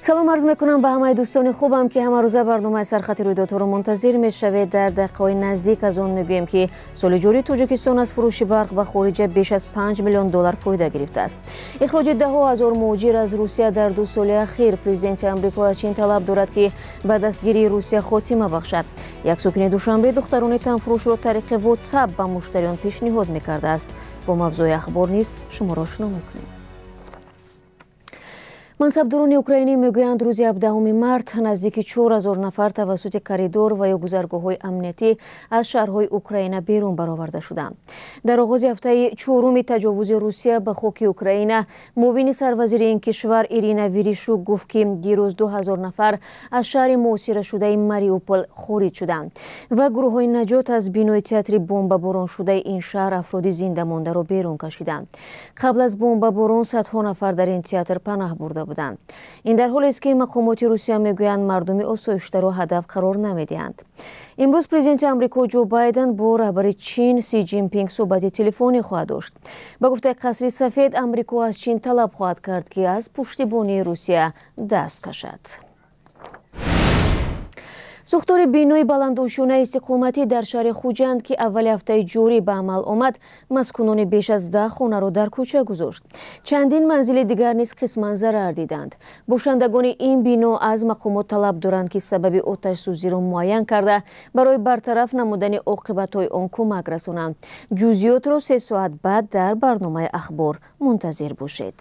салом арз мекунам ба ҳамаи дӯстони хубам ки ҳамарӯза барномаи сархати рӯйдодҳоро мунтазир мешавед дар дақиқаҳои наздик аз он мегӯем ки соли ҷори тоҷикистон аз фурӯши барқ ба хориҷа беш аз 5 миллион доллар фоида гирифтааст ихроҷи даҳо ҳазор муҳоҷир аз русия дар ду соли ахир президенти амрико аз чин талаб дорад ки ба дастгирии русия хотима бахшад як сокини душанбе духтарони танфурӯшро тариқи ватсап ба муштариён пешниҳод мекардааст бо мавзӯи ахбор низ шуморо шуно мекунем мансабдорони украинӣ мегӯянд рӯзи ҳабдаҳуми март наздики чор ҳазор нафар тавассути коридор ва ё гузаргоҳҳои амнитӣ аз шаҳрҳои украина берун бароварда шуданд дар оғози ҳафтаи чоруми таҷовузи русия ба хоки украина муовини сарвазири ин кишвар ирина виришук гуфт ки дирӯз ду ҳазор нафар аз шаҳри муосирашудаи мариупол хориҷ шуданд ва гурӯҳҳои наҷот аз бинои театри бомбаборуншудаи ин шаҳр афроди зиндамондаро берун кашиданд қабл аз бомбаборун садҳо нафар дар ин театр панаҳ бурда буданд ин дар ҳолест ки мақомоти русия мегӯянд мардуми осоишдаро ҳадаф қарор намедиҳанд имрӯз президенти амрико ҷо байден бо раҳбари чин си джинпинг сӯҳбати телефонӣ хоҳад дошт ба гуфтаи қасри сафед амрико аз чин талаб хоҳад кард ки аз пуштибонии русия даст кашад сохтори бинои баландошунаи истиқомати дар шаҳри хуҷанд ки аввали ҳафтаи ҷорӣ ба амал омад маскунони беш аз даҳ хонаро дар кӯча гузошт чандин манзили дигар низ қисман зарар диданд бошандагони ин бино аз мақомот талаб доранд ки сабаби оташсӯзиро муайян карда барои бартараф намудани оқибатҳои он кӯмак расонанд ҷузъиётро се соат баъд дар барномаи ахбор мунтазир бошед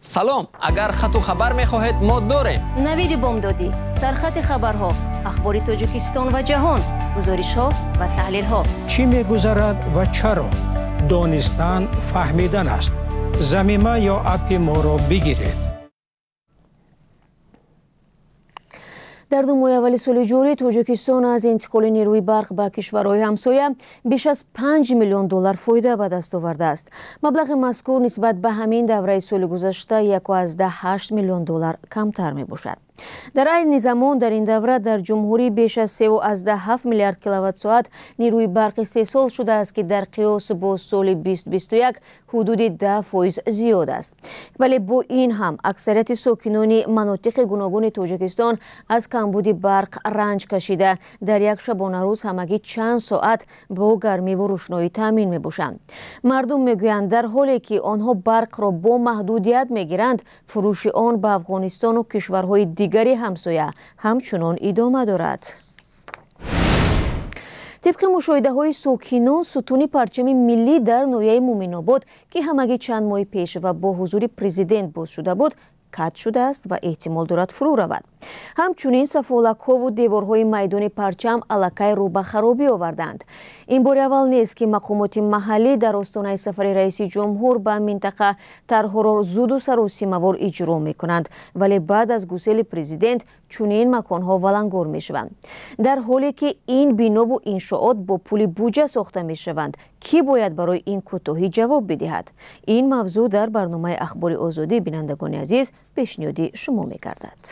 салом агар хату хабар мехоҳед мо дорем навиди бомдодӣ сархати хабарҳо اخبار تاجیکستان و جهان، گزارش ها و تحلیل ها. چی می گذرد و چرا؟ دانستن فهمیدن است. زمیمه یا اپی ما را بگیرید. дар ду моҳи аввали соли ҷорӣ тоҷикистон аз интиқоли нерӯи барқ ба кишварҳои ҳамсоя беш аз п миллион доллар фоида ба даст овардааст маблағи мазкур нисбат ба ҳамин давраи соли гузашта 18 миллион доллар камтар мебошад дар айни замон дар ин давра дар ҷумҳурӣ беш аз 37 миллиард киловатсоат нирӯи барқ истеҳсол шудааст ки дар қиёс бо соли 2021 ҳудуди 10 фоиз зиёд аст вале бо ин ҳам аксарияти сокинони манотиқи гуногуни тоҷикистон аз камбуди барқ ранҷ кашида дар як шабонарӯз ҳамагӣ чанд соат бо гармиву рӯшноӣ таъмин мебошанд мардум мегӯянд дар ҳоле ки онҳо барқро бо маҳдудият мегиранд фурӯши он ба афғонистону кишварҳои дигари ҳамсоя ҳамчунон идома дорад тибқи мушоҳидаҳои сокинон сутуни парчами миллӣ дар ноҳияи муъминобод ки ҳамагӣ чанд моҳи пеш ва бо ҳузури президент боз шуда буд кат шудааст ва эҳтимол дорад фурӯ равад ҳамчунин сафолакҳову деворҳои майдони парчам аллакай рӯ ба харобӣ оварданд ин бори аввал нест ки мақомоти маҳаллӣ дар остонаи сафари раиси ҷумҳур ба минтақа тарҳоро зуду саросимавор иҷро мекунанд вале баъд аз гусели президент чунин маконҳо валангор мешаванд дар ҳоле ки ин бинову иншоот бо пули буҷа сохта мешаванд кӣ бояд барои ин кӯтоҳӣ ҷавоб бидиҳад ин мавзӯъ дар барномаи ахбори озодӣ бинандагони азиз пешниҳоди шумо мегардад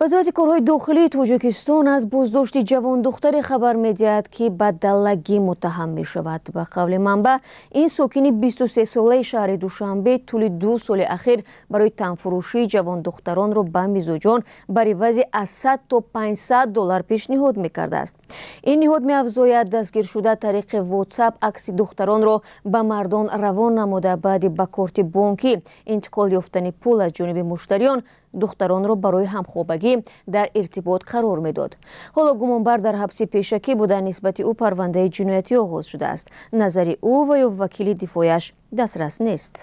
вазорати корҳои дохилии тоҷикистон аз боздошти ҷавондухтаре хабар медиҳад ки ба даллагӣ муттаҳам мешавад ба қавли манба ин сокини бистусесолаи шаҳри душанбе тӯли ду соли ахир барои танфурӯшии ҷавондухтаронро ба мизоҷон бар ивази аз сад то панҷсад доллар пешниҳод мекардааст ин ниҳод меафзояд дастгиршуда тариқи ватсап акси духтаронро ба мардон равон намуда баъди ба корти бонкӣ интиқол ёфтани пул аз ҷониби муштариён духтаронро барои ҳамхобагӣ дар иртибот қарор медод ҳоло гумонбар дар ҳабси пешакӣ буда нисбати ӯ парвандаи ҷиноятӣ оғоз шудааст назари ӯ ва ё вакили дифояш дастрас нест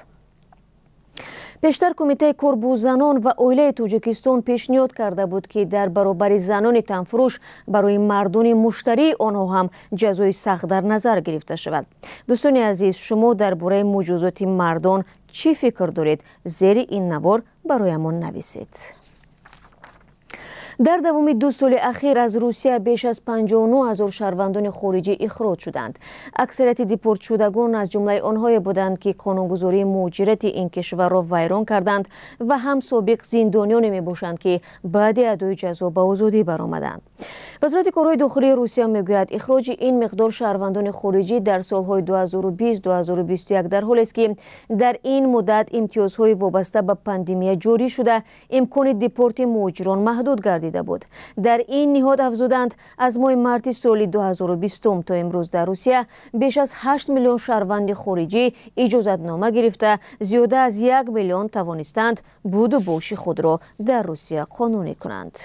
пештар кумитаи корбу занон ва оилаи тоҷикистон пешниҳод карда буд ки дар баробари занони танфурӯш барои мардони муштарии онҳо ҳам ҷазои сахт дар назар гирифта шавад дӯстони азиз шумо дар бораи муҷозоти мардон чӣ фикр доред зери ин навор бароямон нависед дар давоми ду соли ахир аз русия беш аз 59 шаҳрвандони хориҷӣ ихроҷ шуданд аксарияти депортшудагон аз ҷумлаи онҳое буданд ки қонунгузории муҳоҷирати ин кишварро вайрон карданд ва ҳам собиқ зиндониёне мебошанд ки баъди адои ҷазо ба озодӣ баромаданд вазорати корҳои дохилии русия мегӯяд ихроҷи ин миқдор шаҳрвандони хориҷӣ дар солҳои 202021 дар ҳолест ки дар ин муддат имтиёзҳои вобаста ба пандемия ҷорӣ шуда имкони депорти муҳоҷирон маҳдуд гардид گردیده بود در این نهاد افزودند از ماه مارتی سال 2020 تا امروز در روسیه بیش از 8 میلیون شهروند خارجی نامه گرفته زیاده از یک میلیون توانستند بود و بوش خود را در روسیه قانونی کنند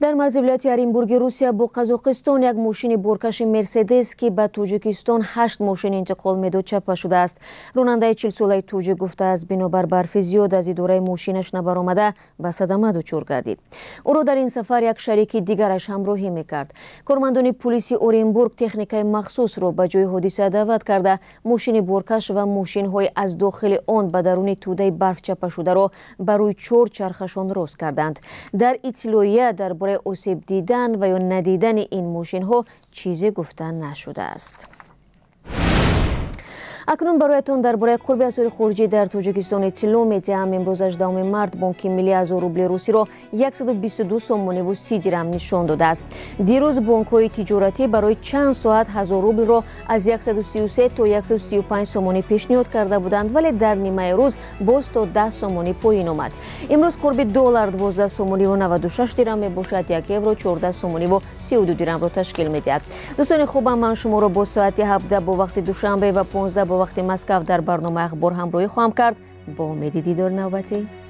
дар марзи вилояти оренбурги русия бо қазоқистон як мошини боркаши мерседес ки ба тоҷикистон ҳашт мошин интиқол медод чапа шудааст ронандаи чилсолаи тоҷик гуфтааст бинобар барфи зиёд аз идораи мошинаш набаромада ба садама дучор гардид ӯро дар ин сафар як шарики дигараш ҳамроҳӣ мекард кормандони пулиси оренбург техникаи махсусро ба ҷои ҳодиса даъват карда мошини боркаш ва мошинҳои аз дохили он ба даруни тӯдаи барф чапа шударо ба рӯи чор чархашон рост карданд дар итлоия дар درباره اوسیب دیدن و یا ندیدن این موشین ها چیزی گفتن نشده است. акнун бароятон дар бораи қурби асъори хориҷӣ дар тоҷикистони тилло медиҳам имрӯз 18 март бонки милли 1000 рубли русиро 122 сомониву 30 дирам нишон додааст дирӯз бонкҳои тиҷоратӣ барои чанд соат 1000 рублро аз 133 то 135 сомонӣ пешниҳод карда буданд вале дар нимаи рӯз боз то 10 сомонӣ поин омад имрӯз қурби доллар 12 сомониву 96 дирам мебошад 1 евро 14 сомониву 32 дирамро ташкил медиҳад дӯстони хубам ман шуморо бо соати 17 бо вақти душанбе ва 15 با وقت مسکو در برنامه اخبار همراهی خواهم کرد با امید دیدار نوبتی